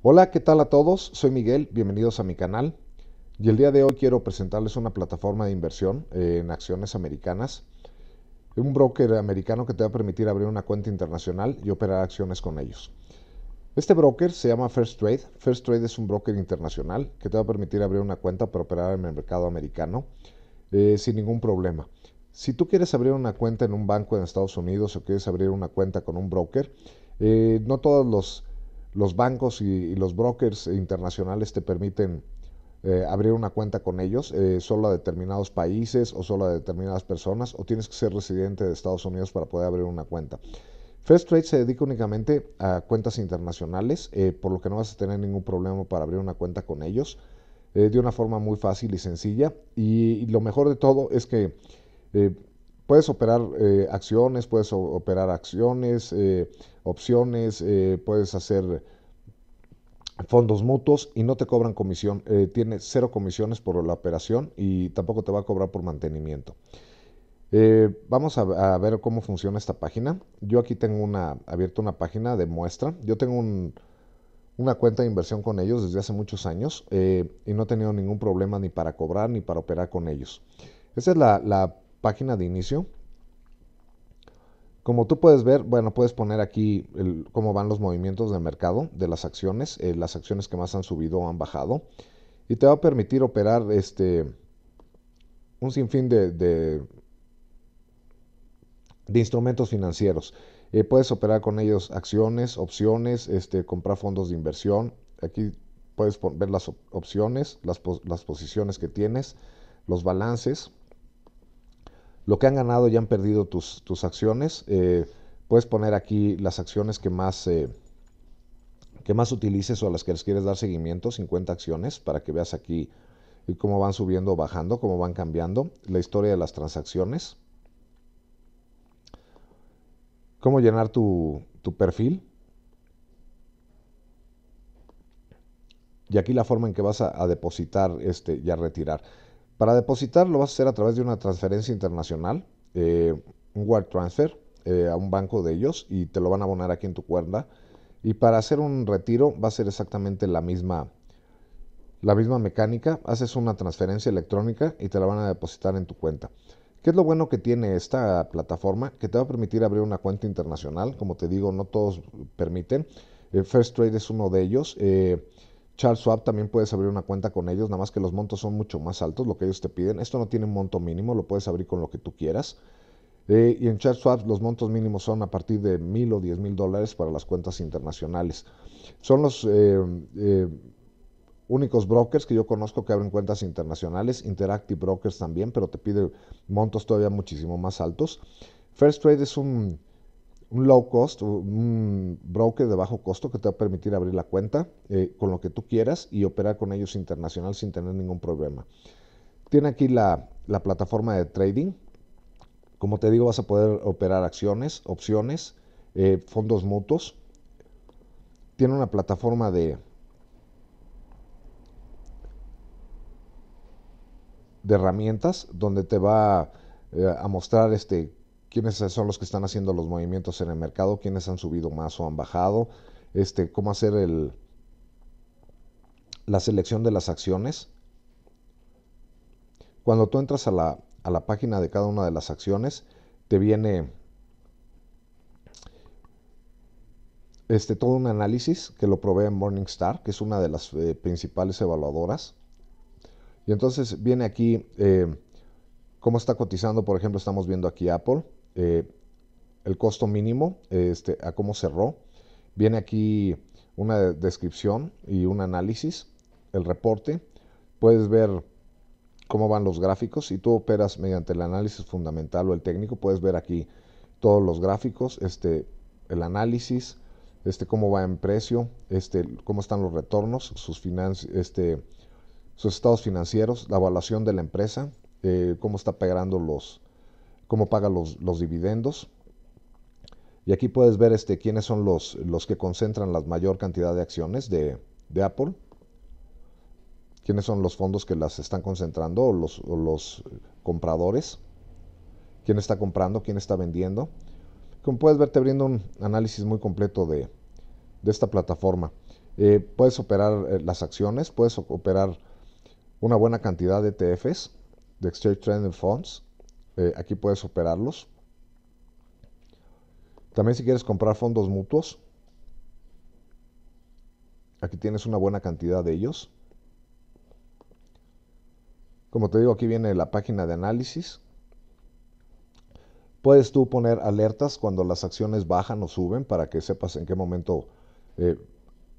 Hola, ¿qué tal a todos? Soy Miguel, bienvenidos a mi canal. Y el día de hoy quiero presentarles una plataforma de inversión eh, en acciones americanas. Un broker americano que te va a permitir abrir una cuenta internacional y operar acciones con ellos. Este broker se llama First Trade. First Trade es un broker internacional que te va a permitir abrir una cuenta para operar en el mercado americano eh, sin ningún problema. Si tú quieres abrir una cuenta en un banco en Estados Unidos o quieres abrir una cuenta con un broker, eh, no todos los los bancos y, los brokers internacionales te permiten eh, abrir una cuenta con ellos, eh, solo a determinados países o solo a determinadas personas, o tienes que ser residente de Estados Unidos para poder abrir una cuenta. First Trade se dedica únicamente a cuentas internacionales, eh, por lo que no vas a tener ningún problema para abrir una cuenta con ellos, de una forma muy fácil y sencilla. y lo mejor de todo es que puedes operar eh, acciones, puedes operar acciones, eh, opciones, eh, puedes hacer fondos mutuos y no te cobran comisión, tiene cero comisiones por la operación y tampoco te va a cobrar por mantenimiento. vamos a, ver cómo funciona esta página. Yo aquí tengo una abierta una página de muestra. Yo tengo una cuenta de inversión con ellos desde hace muchos años y no he tenido ningún problema ni para cobrar ni para operar con ellos. Esa es la, la página de inicio. Como tú puedes ver, bueno, puedes poner aquí cómo van los movimientos del mercado, de las acciones, eh, las acciones que más han subido o han bajado. Y te va a permitir operar este, un sinfín de, de, instrumentos financieros. Eh, puedes operar con ellos acciones, opciones, este, comprar fondos de inversión. Aquí puedes ver las opciones, las, las posiciones que tienes, los balances lo que han ganado y han perdido tus, acciones. Eh, puedes poner aquí las acciones que más, eh, que más utilices o a las que les quieres dar seguimiento, 50 acciones, para que veas aquí cómo van subiendo o bajando, cómo van cambiando, la historia de las transacciones, cómo llenar tu, perfil. Y aquí la forma en que vas a, depositar este, y a retirar. Para depositar lo vas a hacer a través de una transferencia internacional, eh, un wire transfer eh, a un banco de ellos y te lo van a abonar aquí en tu cuenta. Y para hacer un retiro va a ser exactamente la misma, la misma mecánica. Haces una transferencia electrónica y te la van a depositar en tu cuenta. ¿Qué es lo bueno que tiene esta plataforma? Que te va a permitir abrir una cuenta internacional. Como te digo, no todos permiten. Eh, First Trade es uno de ellos. Charles Schwab también puedes abrir una cuenta con ellos, nada más que los montos son mucho más altos, lo que ellos te piden. Esto no tiene un monto mínimo, lo puedes abrir con lo que tú quieras. Eh, y en Charles Schwab los montos mínimos son a partir de mil o diez mil dólares para las cuentas internacionales. Son los eh, eh, únicos brokers que yo conozco que abren cuentas internacionales, Interactive Brokers también, pero te pide montos todavía muchísimo más altos. First Trade es un un low cost, un broker de bajo costo que te va a permitir abrir la cuenta eh, con lo que tú quieras y operar con ellos internacional sin tener ningún problema. Tiene aquí la, plataforma de trading. Como te digo, vas a poder operar acciones, opciones, eh, fondos mutuos. Tiene una plataforma de, de herramientas donde te va eh, a mostrar este, quiénes son los que están haciendo los movimientos en el mercado, quiénes han subido más o han bajado, este, cómo hacer el, la selección de las acciones. Cuando tú entras a la, a la página de cada una de las acciones, te viene este, todo un análisis que lo provee Morningstar, que es una de las eh, principales evaluadoras. Y entonces viene aquí eh, cómo está cotizando, por ejemplo, estamos viendo aquí Apple este, el costo mínimo, este, a cómo cerró. Viene aquí una descripción y un análisis, el reporte. Puedes ver cómo van los gráficos. Si tú operas mediante el análisis fundamental o el técnico, puedes ver aquí todos los gráficos, este, el análisis, este, cómo va en precio, este, cómo están los retornos, sus, este, sus estados financieros, la evaluación de la empresa, eh, cómo está pegando los, cómo paga los, dividendos. Y aquí puedes ver este, quiénes son los, los que concentran la mayor cantidad de acciones de, Apple. Quiénes son los fondos que las están concentrando o los, compradores. Quién está comprando, quién está vendiendo. Como puedes ver, te brinda un análisis muy completo de, esta plataforma. Eh, puedes operar eh, las acciones, puedes operar una buena cantidad de ETFs, de Exchange Traded Funds, eh, aquí puedes operarlos. También si quieres comprar fondos mutuos, aquí tienes una buena cantidad de ellos. Como te digo, aquí viene la página de análisis. Puedes tú poner alertas cuando las acciones bajan o suben para que sepas en qué momento eh,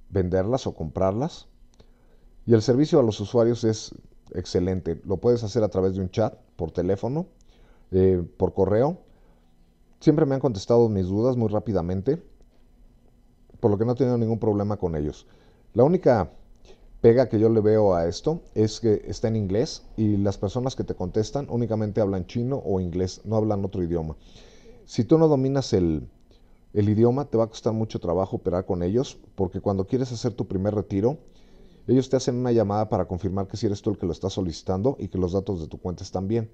venderlas o comprarlas. Y el servicio a los usuarios es excelente. Lo puedes hacer a través de un chat por teléfono eh, por correo. Siempre me han contestado mis dudas muy rápidamente, por lo que no he tenido ningún problema con ellos. La única pega que yo le veo a esto es que está en inglés y las personas que te contestan únicamente hablan chino o inglés, no hablan otro idioma. Si tú no dominas el, el idioma, te va a costar mucho trabajo operar con ellos, porque cuando quieres hacer tu primer retiro, ellos te hacen una llamada para confirmar que si eres tú el que lo está solicitando y que los datos de tu cuenta están bien.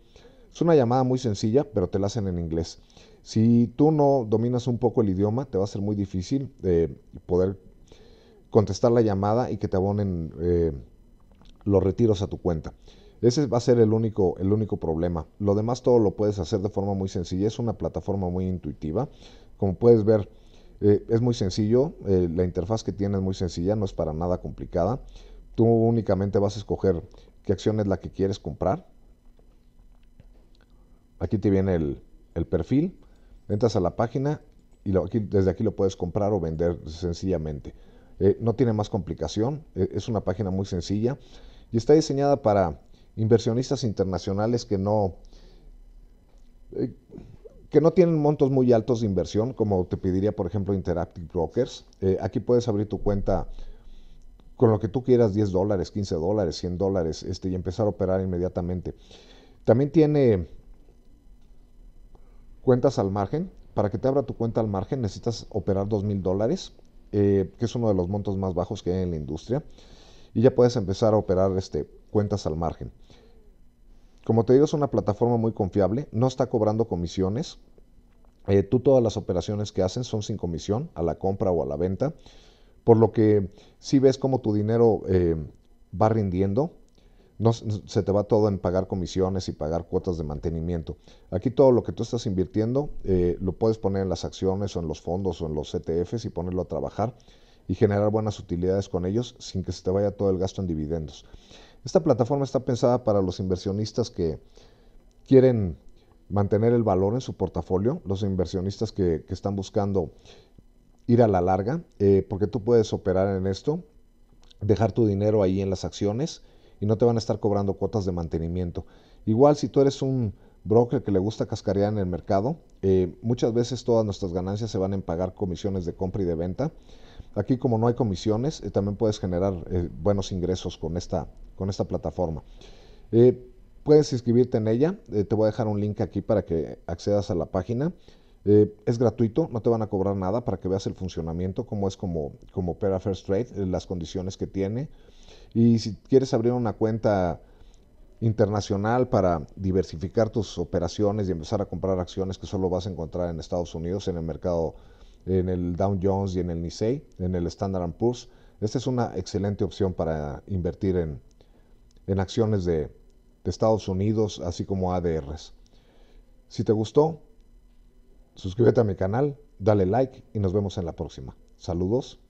Es una llamada muy sencilla, pero te la hacen en inglés. Si tú no dominas un poco el idioma, te va a ser muy difícil eh, poder contestar la llamada y que te abonen eh, los retiros a tu cuenta. Ese va a ser el único, el único problema. Lo demás todo lo puedes hacer de forma muy sencilla. Es una plataforma muy intuitiva. Como puedes ver, eh, es muy sencillo, eh, la interfaz que tiene es muy sencilla, no es para nada complicada. Tú únicamente vas a escoger qué acción es la que quieres comprar. Aquí te viene el, perfil, entras a la página y desde aquí lo puedes comprar o vender sencillamente. Eh, no tiene más complicación, e, es una página muy sencilla y está diseñada para inversionistas internacionales que no que no tienen montos muy altos de inversión, como te pediría, por ejemplo, Interactive Brokers. Eh, aquí puedes abrir tu cuenta con lo que tú quieras, 10 dólares, 15 dólares, 100 dólares, este, y empezar a operar inmediatamente. También tiene cuentas al margen. Para que te abra tu cuenta al margen necesitas operar 2 mil dólares, eh, que es uno de los montos más bajos que hay en la industria. Y ya puedes empezar a operar este, cuentas al margen. Como te digo, es una plataforma muy confiable, no está cobrando comisiones. Eh, tú todas las operaciones que hacen son sin comisión a la compra o a la venta, por lo que si ves cómo tu dinero eh, va rindiendo, no, se te va todo en pagar comisiones y pagar cuotas de mantenimiento. Aquí todo lo que tú estás invirtiendo eh, lo puedes poner en las acciones o en los fondos o en los ETFs y ponerlo a trabajar y generar buenas utilidades con ellos sin que se te vaya todo el gasto en dividendos. Esta plataforma está pensada para los inversionistas que quieren mantener el valor en su portafolio, los inversionistas que, están buscando ir a la larga, eh, porque tú puedes operar en esto, dejar tu dinero ahí en las acciones y no te van a estar cobrando cuotas de mantenimiento. Igual si tú eres un broker que le gusta cascarear en el mercado, eh, muchas veces todas nuestras ganancias se van a pagar comisiones de compra y de venta. Aquí como no hay comisiones, eh, también puedes generar buenos ingresos con esta, con esta plataforma puedes inscribirte en ella. Eh, te voy a dejar un link aquí para que accedas a la página. Eh, es gratuito, no te van a cobrar nada para que veas el funcionamiento, cómo es como, como First Trade, eh, las condiciones que tiene. Y si quieres abrir una cuenta internacional para diversificar tus operaciones y empezar a comprar acciones que solo vas a encontrar en Estados Unidos, en el mercado, en el Dow Jones y en el Nisei, en el Standard Poor's, esta es una excelente opción para invertir en acciones de, de Estados Unidos, así como ADRs. Si te gustó, suscríbete a mi canal, dale like y nos vemos en la próxima. Saludos.